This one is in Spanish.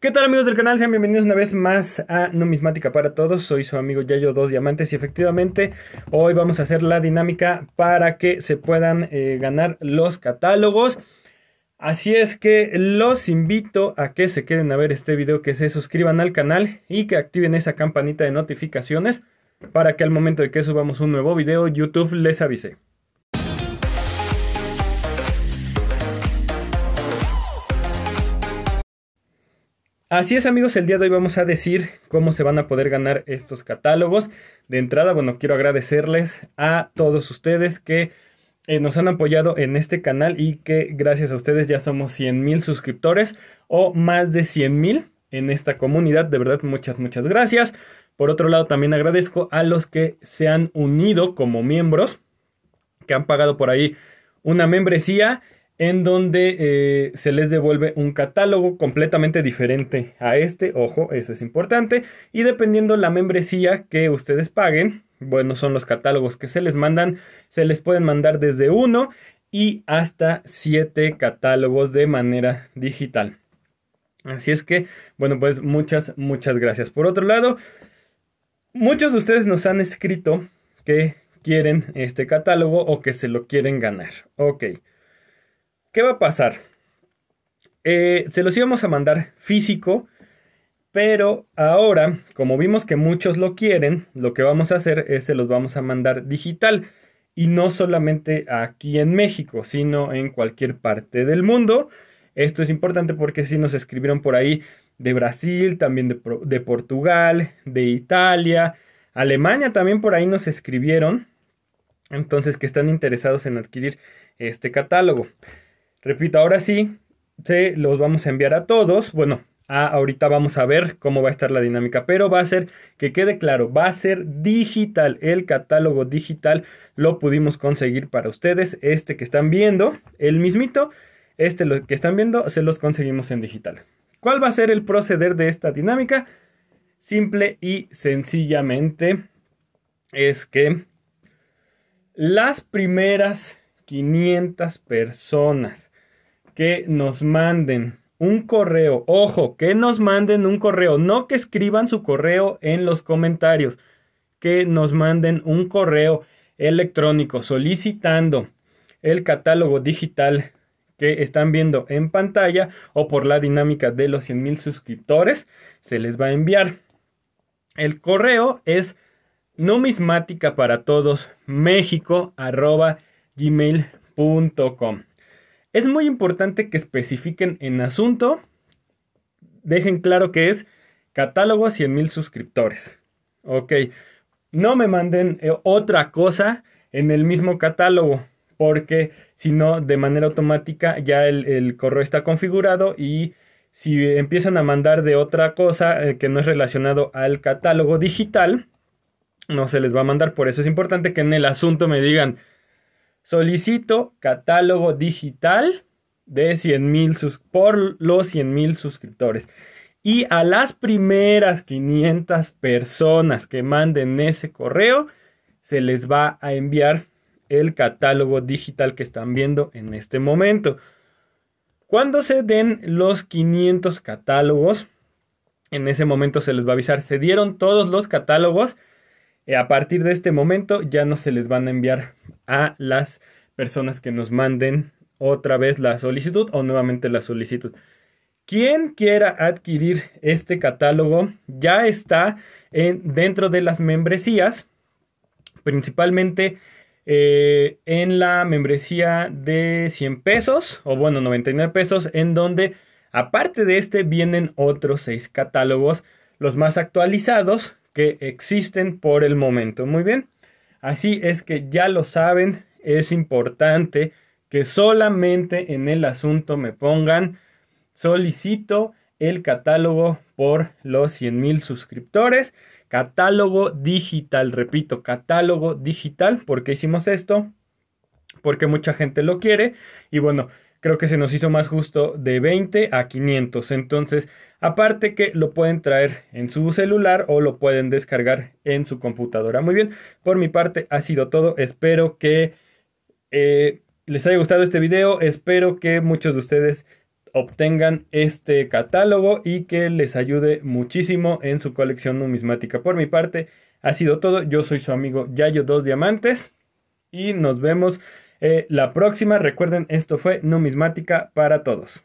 ¿Qué tal amigos del canal? Sean bienvenidos una vez más a Numismática para Todos. Soy su amigo Yayo Dos Diamantes y efectivamente hoy vamos a hacer la dinámica para que se puedan eh, ganar los catálogos. Así es que los invito a que se queden a ver este video, que se suscriban al canal y que activen esa campanita de notificaciones para que al momento de que subamos un nuevo video YouTube les avise. Así es amigos, el día de hoy vamos a decir cómo se van a poder ganar estos catálogos. De entrada, bueno, quiero agradecerles a todos ustedes que eh, nos han apoyado en este canal y que gracias a ustedes ya somos 100 mil suscriptores o más de 100 mil en esta comunidad. De verdad, muchas, muchas gracias. Por otro lado, también agradezco a los que se han unido como miembros, que han pagado por ahí una membresía en donde eh, se les devuelve un catálogo completamente diferente a este, ojo, eso es importante, y dependiendo la membresía que ustedes paguen, bueno, son los catálogos que se les mandan, se les pueden mandar desde uno y hasta siete catálogos de manera digital. Así es que, bueno, pues muchas, muchas gracias. Por otro lado, muchos de ustedes nos han escrito que quieren este catálogo o que se lo quieren ganar. Ok. ¿Qué va a pasar? Eh, se los íbamos a mandar físico, pero ahora, como vimos que muchos lo quieren, lo que vamos a hacer es se los vamos a mandar digital. Y no solamente aquí en México, sino en cualquier parte del mundo. Esto es importante porque si nos escribieron por ahí de Brasil, también de, de Portugal, de Italia, Alemania también por ahí nos escribieron. Entonces que están interesados en adquirir este catálogo. Repito, ahora sí, se los vamos a enviar a todos. Bueno, ahorita vamos a ver cómo va a estar la dinámica, pero va a ser, que quede claro, va a ser digital. El catálogo digital lo pudimos conseguir para ustedes. Este que están viendo, el mismito, este lo que están viendo, se los conseguimos en digital. ¿Cuál va a ser el proceder de esta dinámica? Simple y sencillamente es que las primeras 500 personas que nos manden un correo. Ojo, que nos manden un correo. No que escriban su correo en los comentarios. Que nos manden un correo electrónico solicitando el catálogo digital que están viendo en pantalla o por la dinámica de los mil suscriptores. Se les va a enviar. El correo es numismática para todos es muy importante que especifiquen en asunto, dejen claro que es catálogo a 100.000 suscriptores. Ok, no me manden eh, otra cosa en el mismo catálogo, porque si no, de manera automática ya el, correo está configurado y si empiezan a mandar de otra cosa eh, que no es relacionado al catálogo digital, no se les va a mandar. Por eso es importante que en el asunto me digan Solicito catálogo digital de 100 mil por los 100 mil suscriptores. Y a las primeras 500 personas que manden ese correo, se les va a enviar el catálogo digital que están viendo en este momento. Cuando se den los 500 catálogos, en ese momento se les va a avisar, se dieron todos los catálogos, eh, a partir de este momento ya no se les van a enviar a las personas que nos manden otra vez la solicitud o nuevamente la solicitud. Quien quiera adquirir este catálogo ya está dentro de las membresías, principalmente eh, en la membresía de 100 pesos o bueno 99 pesos en donde aparte de este vienen otros seis catálogos, los más actualizados que existen por el momento. Muy bien. Así es que ya lo saben, es importante que solamente en el asunto me pongan solicito el catálogo por los 100 mil suscriptores. Catálogo digital, repito, catálogo digital. ¿Por qué hicimos esto? Porque mucha gente lo quiere. Y bueno, creo que se nos hizo más justo de 20 a 500. Entonces, aparte que lo pueden traer en su celular o lo pueden descargar en su computadora. Muy bien, por mi parte ha sido todo. Espero que eh, les haya gustado este video. Espero que muchos de ustedes obtengan este catálogo y que les ayude muchísimo en su colección numismática. Por mi parte ha sido todo. Yo soy su amigo Yayo Dos Diamantes y nos vemos eh, la próxima, recuerden, esto fue numismática para todos.